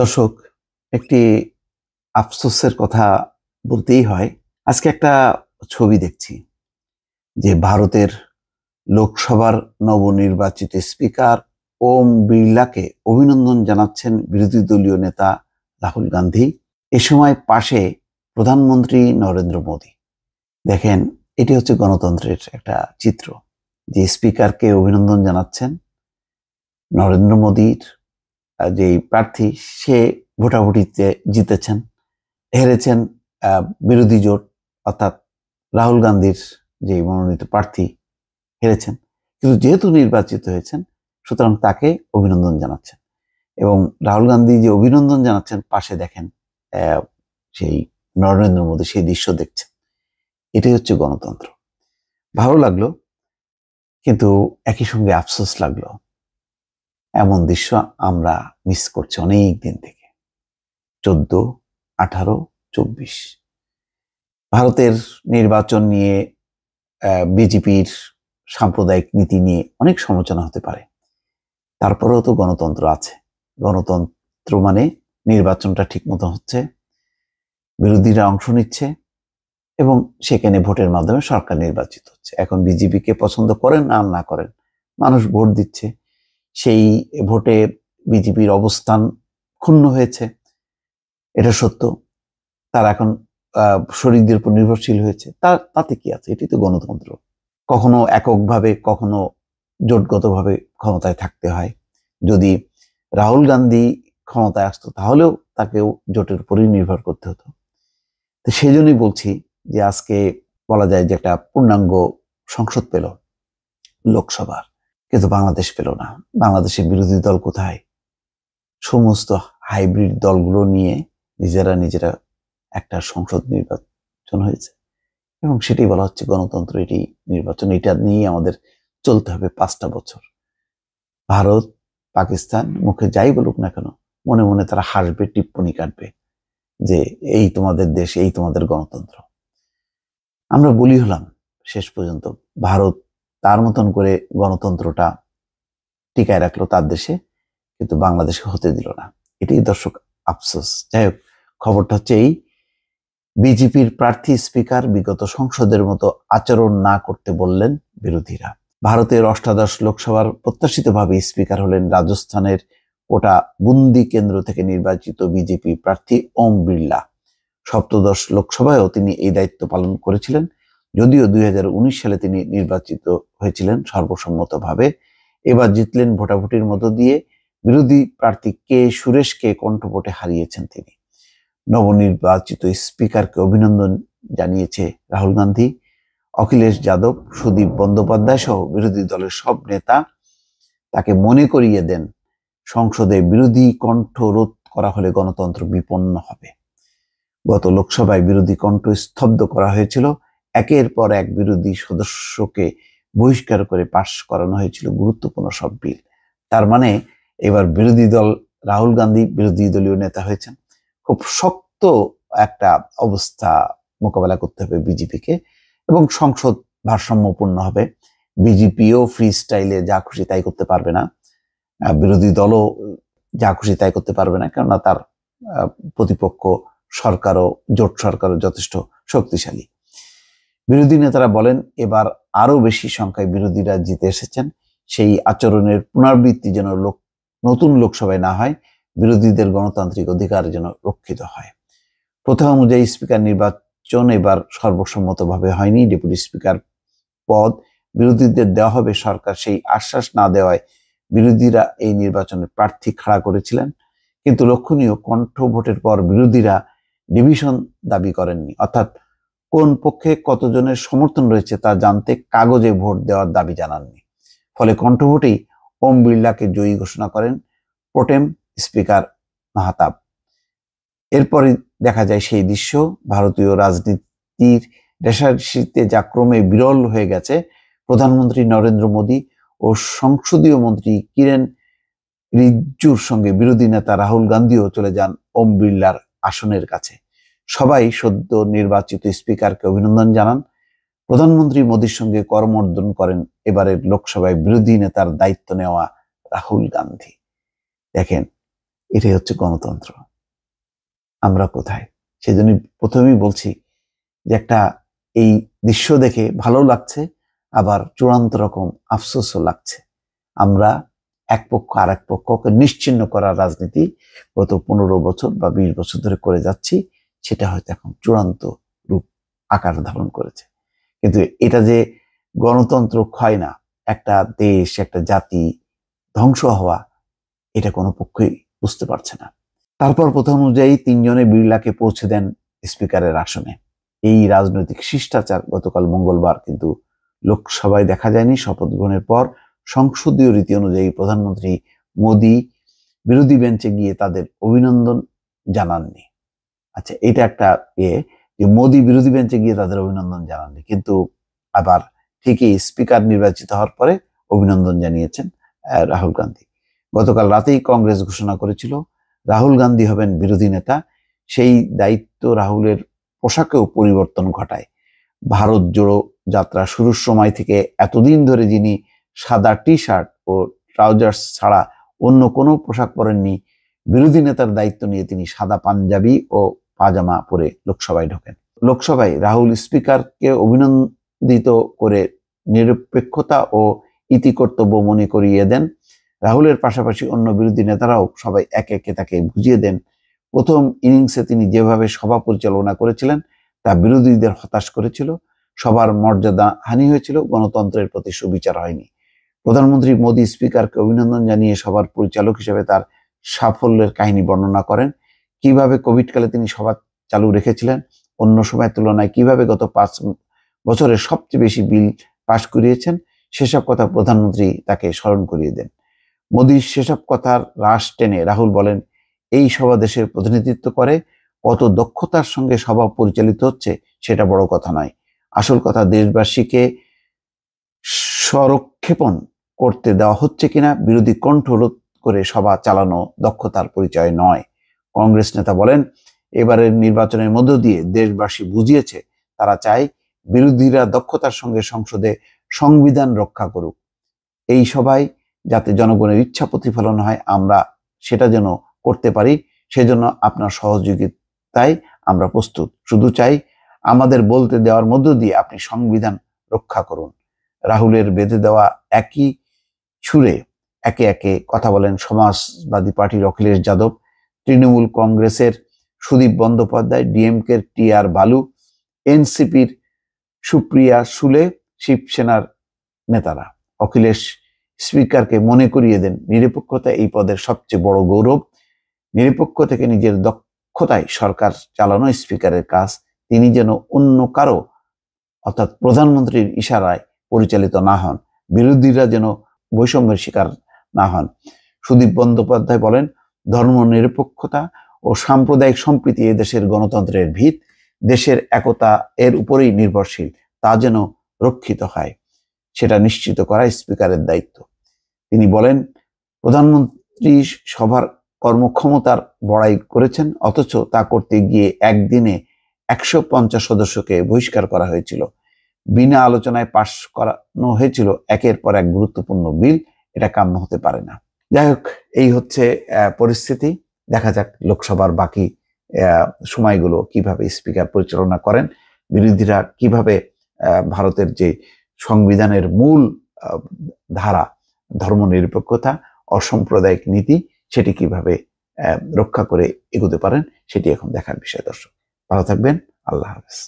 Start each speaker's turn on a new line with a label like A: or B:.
A: দর্শক একটি আফসোসের কথা বলতেই হয় আজকে একটা ছবি দেখছি যে ভারতের লোকসভার নবনির্বাচিত স্পিকার ওম বিড়লাকে অভিনন্দন জানাচ্ছেন বিরোধী দলীয় নেতা রাহুল গান্ধী এ সময় পাশে প্রধানমন্ত্রী নরেন্দ্র মোদী দেখেন এটি হচ্ছে গণতন্ত্রের একটা চিত্র যে স্পিকারকে অভিনন্দন জানাচ্ছেন নরেন্দ্র মোদীর যে প্রার্থী সে ভোটাভুটিতে জিতেছেন হেরেছেন বিরোধী জোট অর্থাৎ রাহুল গান্ধীর যে মনোনীত প্রার্থী হেরেছেন কিন্তু যেহেতু নির্বাচিত হয়েছেন সুতরাং তাকে অভিনন্দন জানাচ্ছেন এবং রাহুল গান্ধী যে অভিনন্দন জানাচ্ছেন পাশে দেখেন সেই নরেন্দ্র মোদী সেই দৃশ্য দেখছেন এটাই হচ্ছে গণতন্ত্র ভালো লাগলো কিন্তু একই সঙ্গে আফসোস লাগলো এমন দৃশ্য আমরা মিস করছি অনেক দিন থেকে চোদ্দ আঠারো চব্বিশ ভারতের নির্বাচন নিয়ে বিজেপির সাম্প্রদায়িক নীতি নিয়ে অনেক সমালোচনা হতে পারে তারপরেও তো গণতন্ত্র আছে গণতন্ত্র মানে নির্বাচনটা ঠিকমতো হচ্ছে বিরোধীরা অংশ নিচ্ছে এবং সেখানে ভোটের মাধ্যমে সরকার নির্বাচিত হচ্ছে এখন বিজেপিকে পছন্দ করেন আর না করেন মানুষ ভোট দিচ্ছে সেই ভোটে বিজেপির অবস্থান ক্ষুণ্ণ হয়েছে এটা সত্য তারা এখন শরীরদের উপর নির্ভরশীল হয়েছে তা তাতে কি আছে এটি তো গণতন্ত্র কখনো এককভাবে কখনো জোটগতভাবে ক্ষমতায় থাকতে হয় যদি রাহুল গান্ধী ক্ষমতায় আসতো তাহলেও তাকেও জোটের উপরই নির্ভর করতে হতো তো সেই জন্যই বলছি যে আজকে বলা যায় যে একটা পূর্ণাঙ্গ সংসদ পেল লোকসভার কিন্তু বাংলাদেশ পেল না বাংলাদেশের বিরোধী দল কোথায় সমস্ত হাইব্রিড দলগুলো নিয়ে নিজেরা নিজেরা একটা সংসদ নির্বাচন হয়েছে এবং সেটি বলা হচ্ছে গণতন্ত্র এটি নির্বাচন এটা নিয়ে আমাদের চলতে হবে পাঁচটা বছর ভারত পাকিস্তান মুখে যাই বলুক না কেন মনে মনে তারা হাসবে টিপ্পনি কাটবে যে এই তোমাদের দেশ এই তোমাদের গণতন্ত্র আমরা বলি হলাম শেষ পর্যন্ত ভারত তার মতন করে গণতন্ত্রটা টিকায় রাখলো তার দেশে কিন্তু বাংলাদেশে হতে দিল না এটাই দর্শক আফসোস যাই হোক খবরটা হচ্ছে এই বিজেপির প্রার্থী স্পিকার বিগত সংসদের মতো আচরণ না করতে বললেন বিরোধীরা ভারতের অষ্টাদশ লোকসভার প্রত্যাশিতভাবে স্পিকার হলেন রাজস্থানের কোটা বুন্দি কেন্দ্র থেকে নির্বাচিত বিজেপি প্রার্থী ওম বিড়লা সপ্তদশ লোকসভায়ও তিনি এই দায়িত্ব পালন করেছিলেন যদিও দুই সালে তিনি নির্বাচিত হয়েছিলেন সর্বসম্মতভাবে এবার জিতলেন ভোটাভুটির মতো দিয়ে বিরোধী প্রার্থী কে সুরেশকে কণ্ঠভোটে হারিয়েছেন তিনি নবনির্বাচিত স্পিকারকে অভিনন্দন জানিয়েছে রাহুল গান্ধী অখিলেশ যাদব সুদীপ বন্দ্যোপাধ্যায় সহ বিরোধী দলের সব নেতা তাকে মনে করিয়ে দেন সংসদে বিরোধী কণ্ঠ রোধ করা হলে গণতন্ত্র বিপন্ন হবে গত লোকসভায় বিরোধী কণ্ঠ স্তব্ধ করা হয়েছিল একের পর এক বিরোধী সদস্যকে বহিষ্কার করে পাশ করানো হয়েছিল গুরুত্বপূর্ণ সব বিল তার মানে এবার বিরোধী দল রাহুল গান্ধী বিরোধী দলীয় নেতা হয়েছেন খুব শক্ত একটা অবস্থা মোকাবেলা করতে হবে বিজেপিকে এবং সংসদ ভারসাম্যপূর্ণ হবে বিজেপিও ফ্রি স্টাইলে যা খুশি তাই করতে পারবে না বিরোধী দলও যা খুশি তাই করতে পারবে না কেননা তার প্রতিপক্ষ সরকারও জোট সরকারও যথেষ্ট শক্তিশালী বিরোধী নেতারা বলেন এবার আরও বেশি সংখ্যায় বিরোধীরা জিতে এসেছেন সেই আচরণের পুনরাবৃত্তি যেন লোক নতুন লোকসভায় না হয় বিরোধীদের গণতান্ত্রিক অধিকার যেন রক্ষিত হয় প্রথা অনুযায়ী স্পিকার নির্বাচন এবার সর্বসম্মতভাবে হয়নি ডেপুটি স্পিকার পদ বিরোধীদের দেওয়া হবে সরকার সেই আশ্বাস না দেওয়ায় বিরোধীরা এই নির্বাচনে প্রার্থী খাড়া করেছিলেন কিন্তু লক্ষণীয় কণ্ঠ ভোটের পর বিরোধীরা ডিভিশন দাবি করেননি অর্থাৎ কোন পক্ষে কতজনের সমর্থন রয়েছে তা জানতে কাগজে ভোট দেওয়ার দাবি জানাননি ফলে কণ্ঠভোটেই ওম বিড়লাকে জয়ী ঘোষণা করেন প্রোটেম স্পিকার মাহাতাব এরপরে দেখা যায় সেই দৃশ্য ভারতীয় রাজনীতির রেশারেশিতে যা ক্রমে বিরল হয়ে গেছে প্রধানমন্ত্রী নরেন্দ্র মোদী ও সংসদীয় মন্ত্রী কিরেন রিজ্জুর সঙ্গে বিরোধী নেতা রাহুল গান্ধীও চলে যান ওম বিড়লার আসনের কাছে সবাই সদ্য নির্বাচিত স্পিকারকে অভিনন্দন জানান প্রধানমন্ত্রী মোদীর সঙ্গে কর্মর্দন করেন এবারের লোকসভায় বিরোধী নেতার দায়িত্ব নেওয়া রাহুল গান্ধী দেখেন এটাই হচ্ছে গণতন্ত্র আমরা কোথায় সেই জন্য প্রথমেই বলছি যে একটা এই দৃশ্য দেখে ভালো লাগছে আবার চূড়ান্ত রকম আফসোসও লাগছে আমরা এক পক্ষ আর এক পক্ষকে নিশ্চিন্ন করার রাজনীতি গত পনেরো বছর বা বিশ বছর ধরে করে যাচ্ছি সেটা হয়তো এখন চূড়ান্ত রূপ আকার ধারণ করেছে কিন্তু এটা যে গণতন্ত্র ক্ষয় না একটা দেশ একটা জাতি ধ্বংস হওয়া এটা কোনো পক্ষেই বুঝতে পারছে না তারপর প্রথম অনুযায়ী তিনজনে বিড়লাকে পৌঁছে দেন স্পিকারের আসনে এই রাজনৈতিক শিষ্টাচার গতকাল মঙ্গলবার কিন্তু লোকসভায় দেখা যায়নি শপথ গ্রহণের পর সংসদীয় রীতি অনুযায়ী প্রধানমন্ত্রী মোদী বিরোধী বেঞ্চে গিয়ে তাদের অভিনন্দন জানাননি আচ্ছা এটা একটা ইয়ে যে মোদী বিরোধী বেঞ্চে গিয়ে তাদের অভিনন্দন জানাননি কিন্তু আবার ঠিকই স্পিকার নির্বাচিত হওয়ার পরে অভিনন্দন জানিয়েছেন রাহুল গান্ধী গতকাল রাতেই কংগ্রেস ঘোষণা করেছিল রাহুল গান্ধী হবেন বিরোধী নেতা সেই দায়িত্ব রাহুলের পোশাকেও পরিবর্তন ঘটায় ভারত জোড়ো যাত্রা শুরুর সময় থেকে এতদিন ধরে যিনি সাদা টি শার্ট ও ট্রাউজার্স ছাড়া অন্য কোনো পোশাক পরেননি বিরোধী নেতার দায়িত্ব নিয়ে তিনি সাদা পাঞ্জাবি ও পাজামা পরে লোকসভায় ঢোকেন লোকসভায় রাহুল স্পিকারকে অভিনন্দিত করে নিরপেক্ষতা ও ইতি কর্তব্য মনে করিয়ে দেন রাহুলের পাশাপাশি অন্য বিরোধী নেতারাও সবাই একে একে তাকে বুঝিয়ে দেন প্রথম ইনিংসে তিনি যেভাবে সভা পরিচালনা করেছিলেন তা বিরোধীদের হতাশ করেছিল সবার মর্যাদা হানি হয়েছিল গণতন্ত্রের প্রতি সুবিচার হয়নি প্রধানমন্ত্রী মোদী স্পিকারকে অভিনন্দন জানিয়ে সবার পরিচালক হিসেবে তার সাফল্যের কাহিনী বর্ণনা করেন কিভাবে কোভিডকালে তিনি সভা চালু রেখেছিলেন অন্য সময়ের তুলনায় কিভাবে গত পাঁচ বছরে সবচেয়ে বেশি বিল পাশ করিয়েছেন সেসব কথা প্রধানমন্ত্রী তাকে স্মরণ করিয়ে দেন মোদীর সেসব কথার রাশ টেনে রাহুল বলেন এই সভা দেশের প্রতিনিধিত্ব করে কত দক্ষতার সঙ্গে সভা পরিচালিত হচ্ছে সেটা বড় কথা নয় আসল কথা দেশবাসীকে সরক্ষেপণ করতে দেওয়া হচ্ছে কিনা বিরোধী কণ্ঠ রোধ করে সভা চালানো দক্ষতার পরিচয় নয় কংগ্রেস নেতা বলেন এবারের নির্বাচনের মধ্য দিয়ে দেশবাসী বুঝিয়েছে তারা চায় বিরোধীরা দক্ষতার সঙ্গে সংসদে সংবিধান রক্ষা করুক এই সবাই যাতে জনগণের ইচ্ছা প্রতিফলন হয় আমরা সেটা যেন করতে পারি সেজন্য আপনার সহযোগিতায় আমরা প্রস্তুত শুধু চাই আমাদের বলতে দেওয়ার মধ্য দিয়ে আপনি সংবিধান রক্ষা করুন রাহুলের বেঁধে দেওয়া একই ছুরে একে একে কথা বলেন সমাজবাদী পার্টির অখিলেশ যাদব তৃণমূল কংগ্রেসের সুদীপ বন্দ্যোপাধ্যায় ডিএমকে টি আর বালু এনসিপির সুপ্রিয়া সুলে শিবসেনার নেতারা অখিলেশ স্পিকারকে মনে করিয়ে দেন নিরপেক্ষতা এই পদের সবচেয়ে বড় গৌরব নিরপেক্ষ থেকে নিজের দক্ষতায় সরকার চালানো স্পিকারের কাজ তিনি যেন অন্য কারো অর্থাৎ প্রধানমন্ত্রীর ইশারায় পরিচালিত না হন বিরোধীরা যেন বৈষম্যের শিকার না হন সুদীপ বন্দ্যোপাধ্যায় বলেন ধর্মনিরপেক্ষতা ও সাম্প্রদায়িক সম্প্রীতি দেশের গণতন্ত্রের ভিত দেশের একতা এর উপরেই নির্ভরশীল তা যেন রক্ষিত হয় সেটা নিশ্চিত করা স্পিকারের দায়িত্ব তিনি বলেন প্রধানমন্ত্রী সভার কর্মক্ষমতার বড়াই করেছেন অথচ তা করতে গিয়ে একদিনে একশো পঞ্চাশ সদস্যকে বহিষ্কার করা হয়েছিল বিনা আলোচনায় পাশ করানো হয়েছিল একের পর এক গুরুত্বপূর্ণ বিল এটা কাম্য হতে পারে না যাই হোক এই হচ্ছে পরিস্থিতি দেখা যাক লোকসভার বাকি সময়গুলো কিভাবে স্পিকার পরিচালনা করেন বিরোধীরা কিভাবে ভারতের যে সংবিধানের মূল ধারা ধর্মনিরপেক্ষতা অসাম্প্রদায়িক নীতি সেটি কিভাবে রক্ষা করে এগোতে পারেন সেটি এখন দেখার বিষয় দর্শক ভালো থাকবেন আল্লাহ হাফেজ